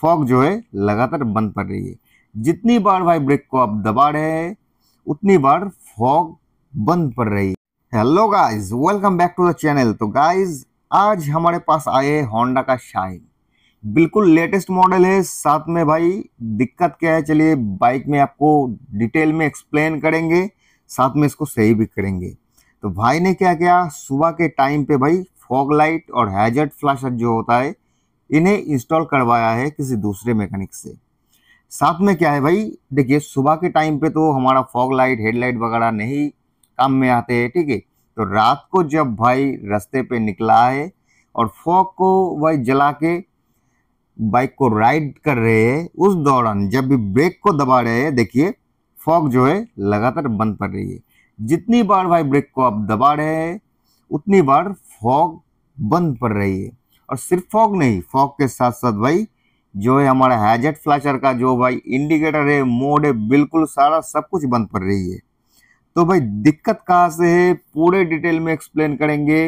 fog जो है लगातार बंद पड़ रही है जितनी बार भाई ब्रेक को आप दबा रहे हैं उतनी बार फॉग बंद पड़ रही है hello guys welcome back to the channel तो गाइस आज हमारे पास आए है होंडा का शाइन बिल्कुल लेटेस्ट मॉडल है साथ में भाई दिक्कत क्या है चलिए बाइक में आपको डिटेल में एक्सप्लेन करेंगे साथ में इसको सही भी करेंगे तो भाई ने क्या किया सुबह के टाइम पे भाई फॉग लाइट और हैजर्ड फ्लैशर जो होता है इन्हें इंस्टॉल करवाया है किसी दूसरे मैकेनिक से साथ में क्या है भाई देखिए सुबह के टाइम पे तो हमारा फॉग लाइट हेडलाइट वगैरह नहीं काम में आते हैं ठीक है तो रात को जब भाई रास्ते पे निकला है और फॉग को भाई जला के बाइक को राइड कर रहे हैं उस दौरान जब भी ब्रेक को दबा रहे हैं देखिए फॉग जो है लगातार बंद पड़ रही है जितनी बार भाई ब्रेक को आप दबा रहे हैं उतनी बार फॉग बंद पड़ रही है और सिर्फ फॉग नहीं फॉग के साथ साथ भाई जो है हमारा हैजेट फ्लैशर का जो भाई इंडिकेटर है मोड है बिल्कुल सारा सब कुछ बंद पड़ रही है तो भाई दिक्कत कहाँ से है पूरे डिटेल में एक्सप्लेन करेंगे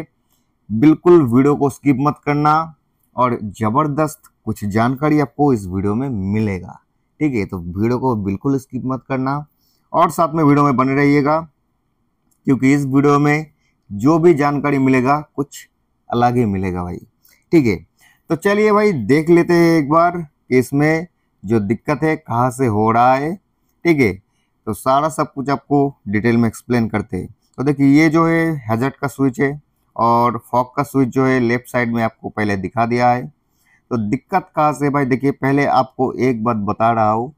बिल्कुल वीडियो को स्किप मत करना और ज़बरदस्त कुछ जानकारी आपको इस वीडियो में मिलेगा ठीक है तो वीडियो को बिल्कुल स्किप मत करना और साथ में वीडियो में बने रहिएगा क्योंकि इस वीडियो में जो भी जानकारी मिलेगा कुछ अलग ही मिलेगा भाई ठीक है तो चलिए भाई देख लेते हैं एक बार कि इसमें जो दिक्कत है कहाँ से हो रहा है ठीक है तो सारा सब कुछ आपको डिटेल में एक्सप्लेन करते हैं तो देखिए ये जो है हेजट का स्विच है और फॉक का स्विच जो है लेफ्ट साइड में आपको पहले दिखा दिया है तो दिक्कत कहाँ से भाई देखिए पहले आपको एक बात बता रहा हूँ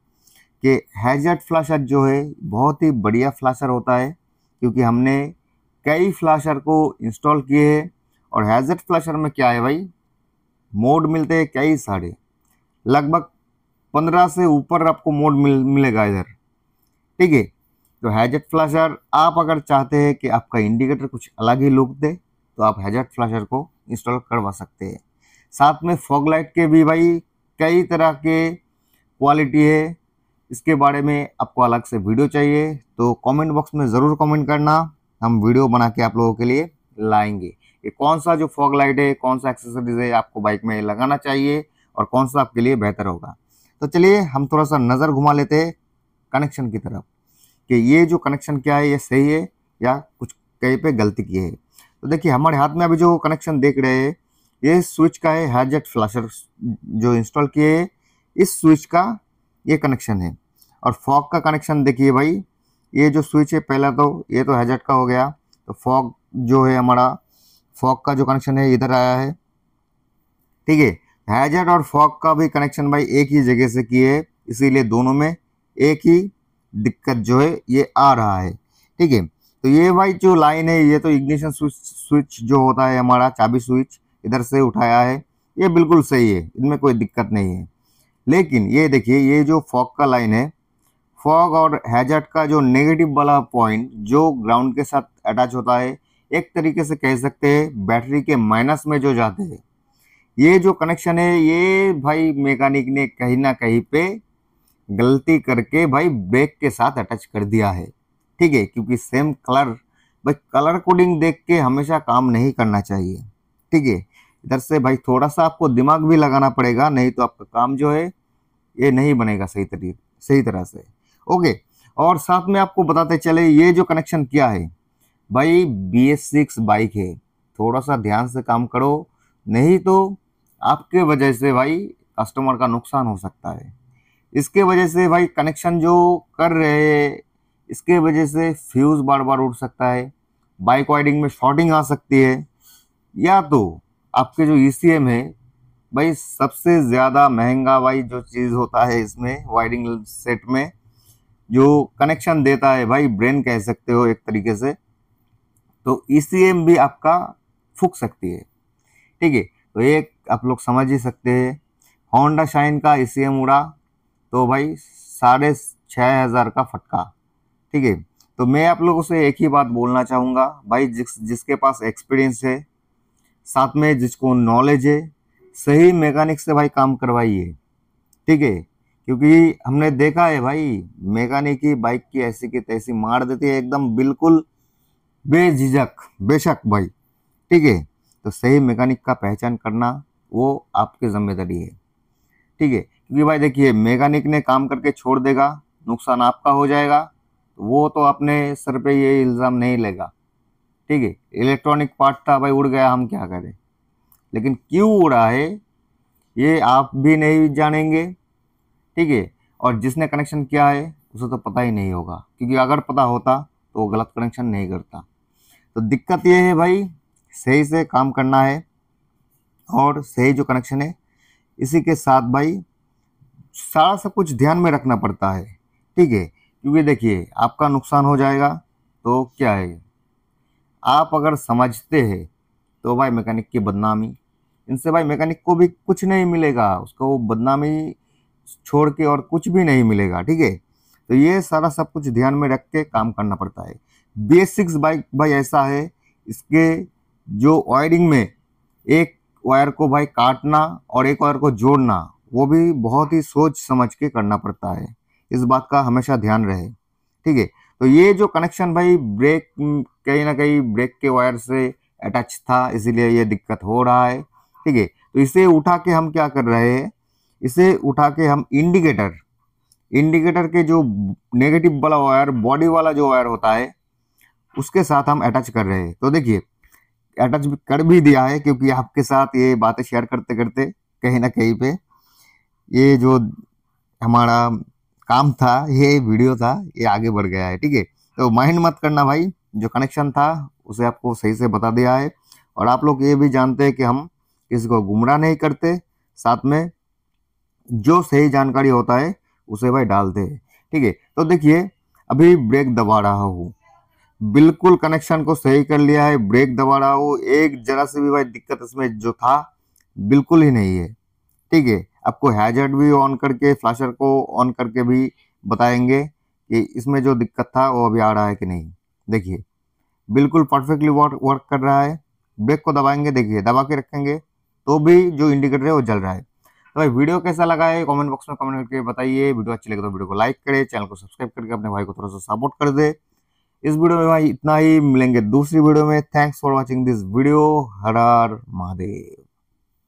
कि हैजट फ्लाशर जो है बहुत ही बढ़िया फ्लाशर होता है क्योंकि हमने कई फ्लाशर को इंस्टॉल किए हैं और हैज़ट फ्लाशर में क्या है भाई मोड मिलते हैं कई सारे लगभग पंद्रह से ऊपर आपको मोड मिल मिलेगा इधर ठीक है तो हैजेट फ्लैशर आप अगर चाहते हैं कि आपका इंडिकेटर कुछ अलग ही लुक दे तो आप हैजेट फ्लैशर को इंस्टॉल करवा सकते हैं साथ में फॉग लाइट के भी भाई कई तरह के क्वालिटी है इसके बारे में आपको अलग से वीडियो चाहिए तो कमेंट बॉक्स में ज़रूर कमेंट करना हम वीडियो बना के आप लोगों के लिए लाएंगे कि कौन सा जो फॉग लाइट है कौन सा एक्सेसरीज है आपको बाइक में लगाना चाहिए और कौन सा आपके लिए बेहतर होगा तो चलिए हम थोड़ा सा नज़र घुमा लेते हैं कनेक्शन की तरफ कि ये जो कनेक्शन क्या है ये सही है या कुछ कहीं पे गलती की है तो देखिए हमारे हाथ में अभी जो कनेक्शन देख रहे हैं ये स्विच का है हाईजेट फ्लाशर जो इंस्टॉल किए है इस स्विच का ये कनेक्शन है और फॉग का कनेक्शन देखिए भाई ये जो स्विच है पहला तो ये तो हैजेट का हो गया तो फॉग जो है हमारा फॉक का जो कनेक्शन है इधर आया है ठीक है हैजर्ड और फॉक का भी कनेक्शन भाई एक ही जगह से किए इसीलिए दोनों में एक ही दिक्कत जो है ये आ रहा है ठीक है तो ये भाई जो लाइन है ये तो इग्निशन स्विच स्विच जो होता है हमारा चाबी स्विच इधर से उठाया है ये बिल्कुल सही है इनमें कोई दिक्कत नहीं है लेकिन ये देखिए ये जो फॉक का लाइन है फॉग और हैजर्ड का जो नेगेटिव वाला पॉइंट जो ग्राउंड के साथ अटैच होता है एक तरीके से कह सकते हैं बैटरी के माइनस में जो जाते हैं ये जो कनेक्शन है ये भाई मैकेनिक ने कहीं ना कहीं पे गलती करके भाई ब्रेक के साथ अटैच कर दिया है ठीक है क्योंकि सेम कलर भाई कलर कोडिंग देख के हमेशा काम नहीं करना चाहिए ठीक है इधर से भाई थोड़ा सा आपको दिमाग भी लगाना पड़ेगा नहीं तो आपका काम जो है ये नहीं बनेगा सही तरीके सही तरह से ओके और साथ में आपको बताते चले ये जो कनेक्शन किया है भाई बी एस सिक्स बाइक है थोड़ा सा ध्यान से काम करो नहीं तो आपके वजह से भाई कस्टमर का नुकसान हो सकता है इसके वजह से भाई कनेक्शन जो कर रहे हैं इसके वजह से फ्यूज़ बार बार उड़ सकता है बाइक वाइडिंग में शॉर्टिंग आ सकती है या तो आपके जो ई e है भाई सबसे ज़्यादा महंगा भाई जो चीज़ होता है इसमें वाइडिंग सेट में जो कनेक्शन देता है भाई ब्रेन कह सकते हो एक तरीके से तो ई भी आपका फूक सकती है ठीक है तो ये आप लोग समझ ही सकते हैं होंडा शाइन का ई e उड़ा तो भाई साढ़े छः हज़ार का फटका ठीक है तो मैं आप लोगों से एक ही बात बोलना चाहूँगा भाई जिस जिसके पास एक्सपीरियंस है साथ में जिसको नॉलेज है सही मैकेनिक से भाई काम करवाइए ठीक है क्योंकि हमने देखा है भाई मैकेनिक ही बाइक की ऐसी की तैसी मार देती है एकदम बिल्कुल बेझिझक बेशक भाई ठीक है तो सही मैकेनिक का पहचान करना वो आपकी जिम्मेदारी है ठीक है क्योंकि भाई देखिए मैकेनिक ने काम करके छोड़ देगा नुकसान आपका हो जाएगा तो वो तो अपने सर पे ये इल्ज़ाम नहीं लेगा ठीक है इलेक्ट्रॉनिक पार्ट था भाई उड़ गया हम क्या करें लेकिन क्यों उड़ा है ये आप भी नहीं जानेंगे ठीक है और जिसने कनेक्शन किया है उसे तो पता ही नहीं होगा क्योंकि अगर पता होता तो वो गलत कनेक्शन नहीं करता तो दिक्कत ये है भाई सही से काम करना है और सही जो कनेक्शन है इसी के साथ भाई सारा सब कुछ ध्यान में रखना पड़ता है ठीक है क्योंकि देखिए आपका नुकसान हो जाएगा तो क्या है आप अगर समझते हैं तो भाई मैकेनिक की बदनामी इनसे भाई मैकेनिक को भी कुछ नहीं मिलेगा उसको वो बदनामी छोड़ के और कुछ भी नहीं मिलेगा ठीक है तो ये सारा सब कुछ ध्यान में रख के काम करना पड़ता है बी एस सिक्स बाइक भाई ऐसा है इसके जो वायरिंग में एक वायर को भाई काटना और एक वायर को जोड़ना वो भी बहुत ही सोच समझ के करना पड़ता है इस बात का हमेशा ध्यान रहे ठीक है तो ये जो कनेक्शन भाई ब्रेक कहीं ना कहीं ब्रेक के वायर से अटैच था इसीलिए ये दिक्कत हो रहा है ठीक है तो इसे उठा के हम क्या कर रहे हैं इसे उठा के हम इंडिकेटर इंडिकेटर के जो नेगेटिव वाला वायर बॉडी वाला जो वायर होता है उसके साथ हम अटैच कर रहे हैं तो देखिए अटैच कर भी दिया है क्योंकि आपके साथ ये बातें शेयर करते करते कहीं ना कहीं पे ये जो हमारा काम था ये वीडियो था ये आगे बढ़ गया है ठीक है तो माइंड मत करना भाई जो कनेक्शन था उसे आपको सही से बता दिया है और आप लोग ये भी जानते हैं कि हम किसी को गुमराह नहीं करते साथ में जो सही जानकारी होता है उसे भाई डालते हैं ठीक है तो देखिए अभी ब्रेक दबा रहा हूँ बिल्कुल कनेक्शन को सही कर लिया है ब्रेक दबा रहा हूँ एक जरा से भी भाई दिक्कत इसमें जो था बिल्कुल ही नहीं है ठीक है आपको हैजर्ड भी ऑन करके फ्लैशर को ऑन करके भी बताएंगे कि इसमें जो दिक्कत था वो अभी आ रहा है कि नहीं देखिए बिल्कुल परफेक्टली वर्क वर्क कर रहा है ब्रेक को दबाएंगे देखिए दबा के रखेंगे तो भी जो इंडिकेटर है वो जल रहा है तो भाई वीडियो कैसा लगा है कमेंट बॉक्स में कमेंट करके बताइए वीडियो अच्छी लगे तो वीडियो को लाइक करे चैनल को सब्सक्राइब करके अपने भाई को थोड़ा सा सपोर्ट कर दे इस वीडियो में भाई इतना ही मिलेंगे दूसरी वीडियो में thanks for watching this video हर हर महादेव